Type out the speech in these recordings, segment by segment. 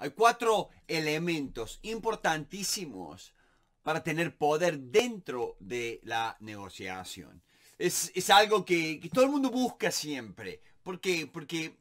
Hay cuatro elementos importantísimos para tener poder dentro de la negociación. Es, algo que, todo el mundo busca siempre. ¿Por qué? Porque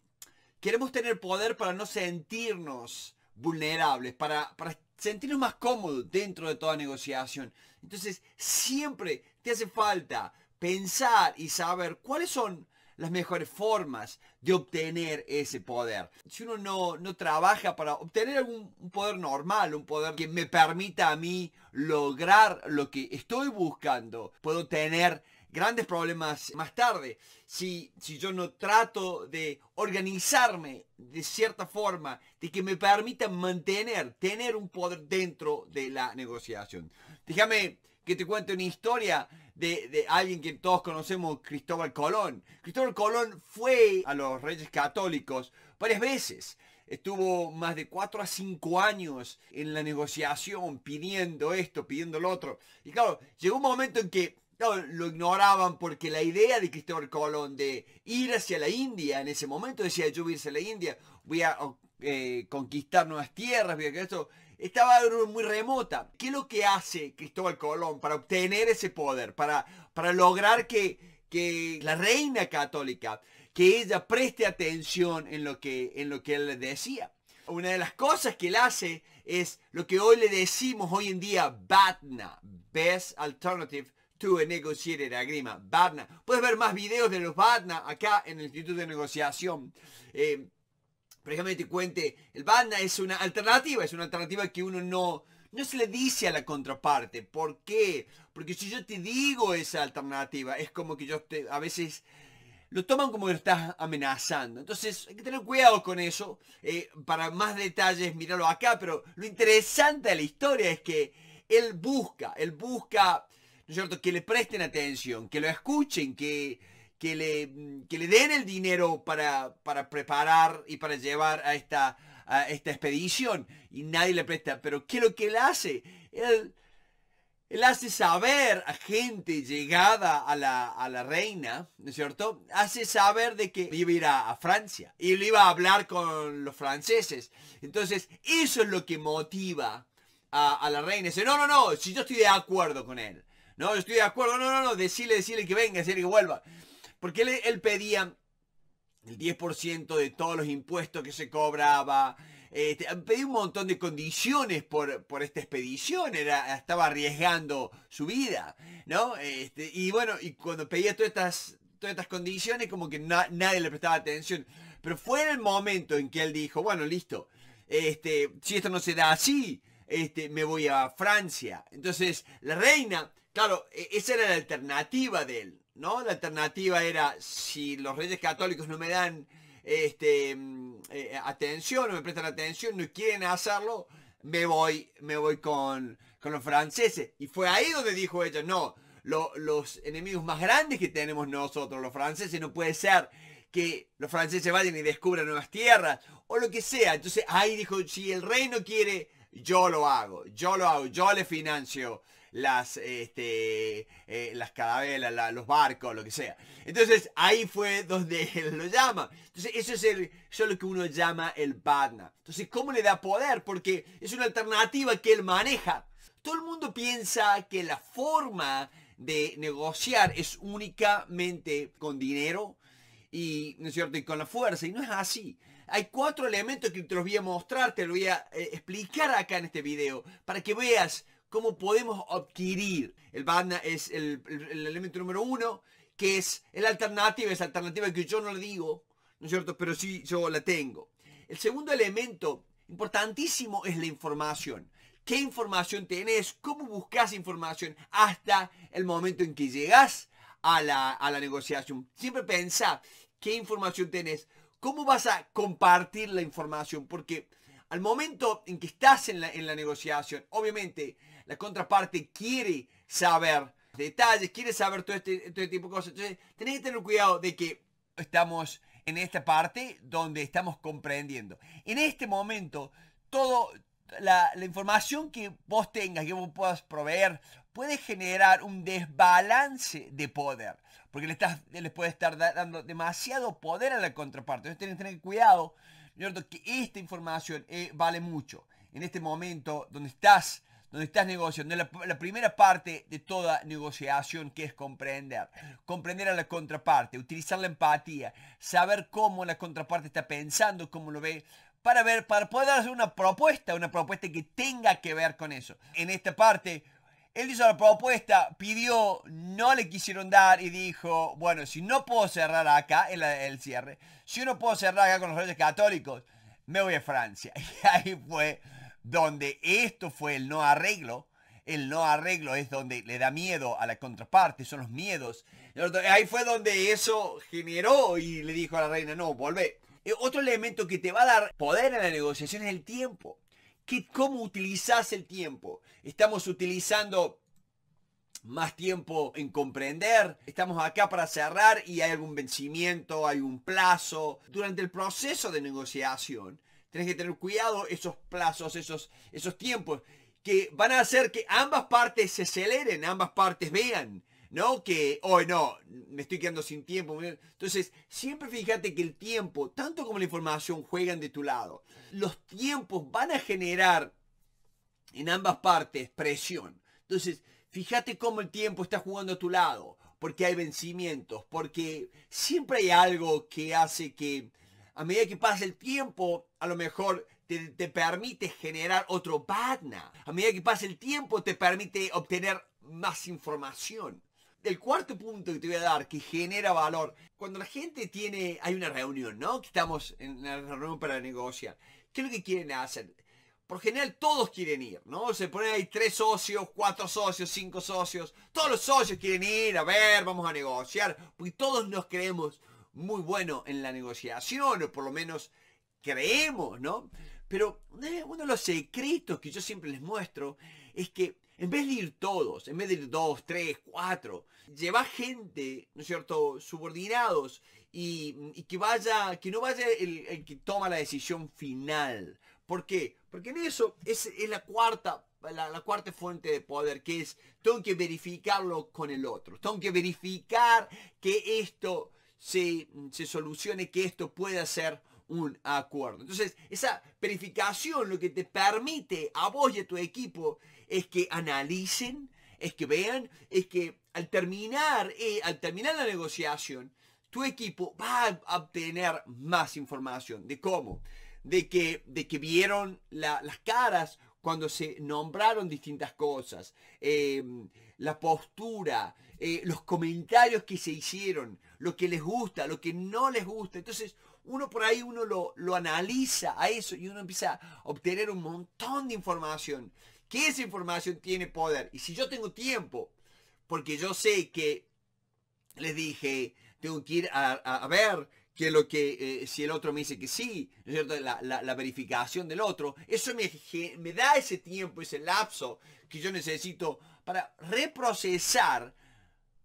queremos tener poder para no sentirnos vulnerables, para, para sentirnos más cómodos dentro de toda negociación. Entonces, siempre te hace falta pensar y saber cuáles son las mejores formas de obtener ese poder. Si uno no, trabaja para obtener algún un poder normal, un poder que me permita a mí lograr lo que estoy buscando, puedo tener grandes problemas más tarde. Si, si yo no trato de organizarme de cierta forma, de que me permita mantener, tener un poder dentro de la negociación. Déjame que te cuente una historia de, alguien que todos conocemos, Cristóbal Colón. Cristóbal Colón fue a los Reyes Católicos varias veces. Estuvo más de 4 a 5 años en la negociación, pidiendo esto, pidiendo lo otro. Y claro, llegó un momento en que no, lo ignoraban porque la idea de Cristóbal Colón de ir hacia la India, en ese momento decía yo voy a irse a la India, voy a eh, conquistar nuevas tierras, voy a estaba muy remota. ¿Qué es lo que hace Cristóbal Colón para obtener ese poder, para, para lograr que, que la reina católica, que ella preste atención en lo que, en lo que él le decía? Una de las cosas que él hace es lo que hoy le decimos hoy en día, BATNA, Best Alternative to negociar la grima, BATNA. Puedes ver más videos de los BATNA acá en el Instituto de Negociación. Eh, por ejemplo, te cuente, el BATNA es una alternativa, es una alternativa que uno no, no se le dice a la contraparte. ¿Por qué? Porque si yo te digo esa alternativa, es como que yo te, a veces lo toman como que lo estás amenazando. Entonces hay que tener cuidado con eso. Eh, para más detalles, míralo acá. Pero lo interesante de la historia es que él busca, él busca cierto?, que le presten atención, que lo escuchen, que, le, le den el dinero para, preparar y para llevar a esta, a esta expedición. Y nadie le presta. Pero ¿qué es lo que él hace? Él, hace saber a gente llegada a la, reina, ¿no es cierto? Hace saber de que iba a ir a, Francia y le iba a hablar con los franceses. Entonces, eso es lo que motiva a, a la reina. Dice, no, no, no, si yo estoy de acuerdo con él. No, estoy de acuerdo, no, no, no, decirle, decirle que venga, decirle que vuelva. Porque él, pedía el 10% de todos los impuestos que se cobraba. Este, pedía pedí un montón de condiciones por, por esta expedición, era, estaba arriesgando su vida, ¿no? Este, y bueno, y cuando pedía todas estas, estas condiciones, como que nadie le prestaba atención. Pero fue en el momento en que él dijo, bueno, listo, este, si esto no se da así, este, me voy a Francia. Entonces, la reina Claro, e, esa era la alternativa de él, ¿no? La alternativa era, si los reyes católicos no me dan este, mm, eh, atención, no me prestan atención, no quieren hacerlo, me voy, me voy con, los franceses. Y fue ahí donde dijo ella, no, los enemigos más grandes que tenemos nosotros, los franceses, no puede ser que los franceses vayan y descubran nuevas tierras o lo que sea. Entonces ahí dijo, si el rey no quiere, yo lo hago, yo lo hago, yo le financio las, este, eh, las cadaveras, los barcos, lo que sea. Entonces ahí fue donde él lo llama. Entonces eso es, el, lo que uno llama el partner. Entonces, ¿cómo le da poder? Porque es una alternativa que él maneja. Todo el mundo piensa que la forma de negociar es únicamente con dinero y, ¿no es cierto? y con la fuerza. Y no es así. Hay cuatro elementos que te los voy a mostrar, te los voy a eh, explicar acá en este video para que veas cómo podemos adquirir. El BADNA es el, elemento número uno, que es el alternativa, es alternativa que yo no le digo, ¿no es cierto? Pero sí yo la tengo. El segundo elemento importantísimo es la información. ¿Qué información tenés? ¿Cómo buscas información hasta el momento en que llegas a la, a la negociación? Siempre pensá qué información tenés. ¿Cómo vas a compartir la información? Porque al momento en que estás en la, negociación, obviamente la contraparte quiere saber detalles, quiere saber este, todo este, tipo de cosas. Entonces, tenés que tener cuidado de que estamos en esta parte donde estamos comprendiendo. En este momento, toda la, información que vos tengas, que vos puedas proveer, puede generar un desbalance de poder, porque le, estás, puede estar dando demasiado poder a la contraparte. Entonces, tenés que tener cuidado que esta información eh, vale mucho. En este momento donde estás, donde estás negociando, la, la primera parte de toda negociación que es comprender. Comprender a la contraparte, utilizar la empatía, saber cómo la contraparte está pensando, cómo lo ve, para ver, para poder hacer una propuesta, una propuesta que tenga que ver con eso. En esta parte él hizo la propuesta, pidió, no le quisieron dar y dijo, bueno, si no puedo cerrar acá, el cierre, si no puedo cerrar acá con los reyes católicos, me voy a Francia. Y ahí fue donde esto fue el no arreglo. El no arreglo es donde le da miedo a la contraparte, son los miedos. Ahí fue donde eso generó y le dijo a la reina, no, volvé. Eh, otro elemento que te va a dar poder en la negociación es el tiempo. ¿Cómo utilizas el tiempo? Estamos utilizando más tiempo en comprender. Estamos acá para cerrar y hay algún vencimiento, hay un plazo. Durante el proceso de negociación, Tienes que tener cuidado esos plazos, esos, esos tiempos, que van a hacer que ambas partes se aceleren, ambas partes vean. ¿no? Que hoy no, me estoy quedando sin tiempo. Entonces, siempre fíjate que el tiempo, tanto como la información, juegan de tu lado. Los tiempos van a generar en ambas partes presión. Entonces, fíjate cómo el tiempo está jugando a tu lado, porque hay vencimientos, porque siempre hay algo que hace que a medida que pasa el tiempo, a lo mejor te, te, permite generar otro partner. A medida que pasa el tiempo, te permite obtener más información del cuarto punto que te voy a dar, que genera valor. Cuando la gente tiene, hay una reunión, ¿no? Que estamos en la reunión para negociar. ¿Qué es lo que quieren hacer? Por general todos quieren ir, ¿no? Se ponen ahí tres socios, cuatro socios, cinco socios. Todos los socios quieren ir, a ver, vamos a negociar. Porque todos nos creemos muy buenos en la negociación, o por lo menos creemos, ¿no? Pero eh, uno de los secretos que yo siempre les muestro es que en vez de ir todos, en vez de ir dos, tres, cuatro, lleva gente, ¿no es cierto?, subordinados y, que vaya, que no vaya el, que toma la decisión final. ¿Por qué? Porque en eso es, la cuarta cuarta fuente de poder, que es, tengo que verificarlo con el otro, tengo que verificar que esto se, se solucione, que esto pueda ser un acuerdo. Entonces, esa verificación lo que te permite a vos y a tu equipo es que analicen, es que vean, es que al terminar, eh, al terminar la negociación, tu equipo va a obtener más información. ¿De cómo? De que, de que vieron las caras cuando se nombraron distintas cosas, eh, la postura, eh, los comentarios que se hicieron, lo que les gusta, lo que no les gusta. Entonces, uno por ahí uno lo, analiza a eso y uno empieza a obtener un montón de información. Que esa información tiene poder. Y si yo tengo tiempo, porque yo sé que les dije, tengo que ir a, ver que lo que eh, si el otro me dice que sí, La, la, verificación del otro, eso me, me da ese tiempo, ese lapso que yo necesito para reprocesar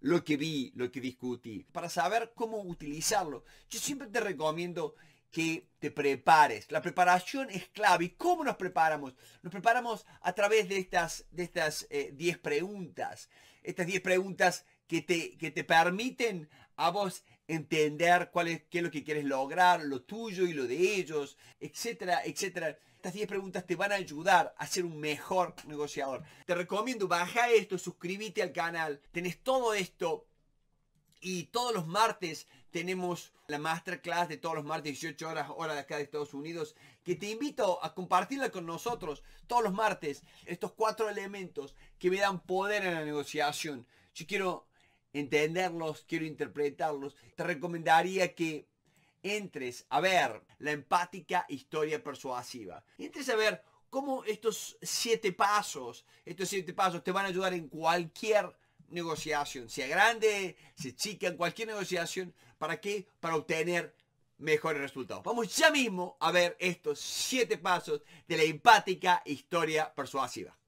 lo que vi, lo que discutí, para saber cómo utilizarlo. Yo siempre te recomiendo que te prepares. La preparación es clave. ¿Y cómo nos preparamos? Nos preparamos a través de estas 10 de estas, eh, preguntas. Estas 10 preguntas que te, te permiten a vos entender cuál es, qué es lo que quieres lograr, lo tuyo y lo de ellos, etcétera, etcétera. Estas 10 preguntas te van a ayudar a ser un mejor negociador. Te recomiendo, baja esto, suscríbete al canal. Tenés todo esto y todos los martes tenemos la masterclass de todos los martes, 18 horas, hora de acá de Estados Unidos, que te invito a compartirla con nosotros todos los martes. Estos cuatro elementos que me dan poder en la negociación. Si quiero entenderlos, quiero interpretarlos. Te recomendaría que entres a ver la empática historia persuasiva. Entres a ver cómo estos siete pasos, estos siete pasos te van a ayudar en cualquier negociación, sea grande, sea chica, en cualquier negociación, ¿para qué? Para obtener mejores resultados. Vamos ya mismo a ver estos siete pasos de la empática historia persuasiva.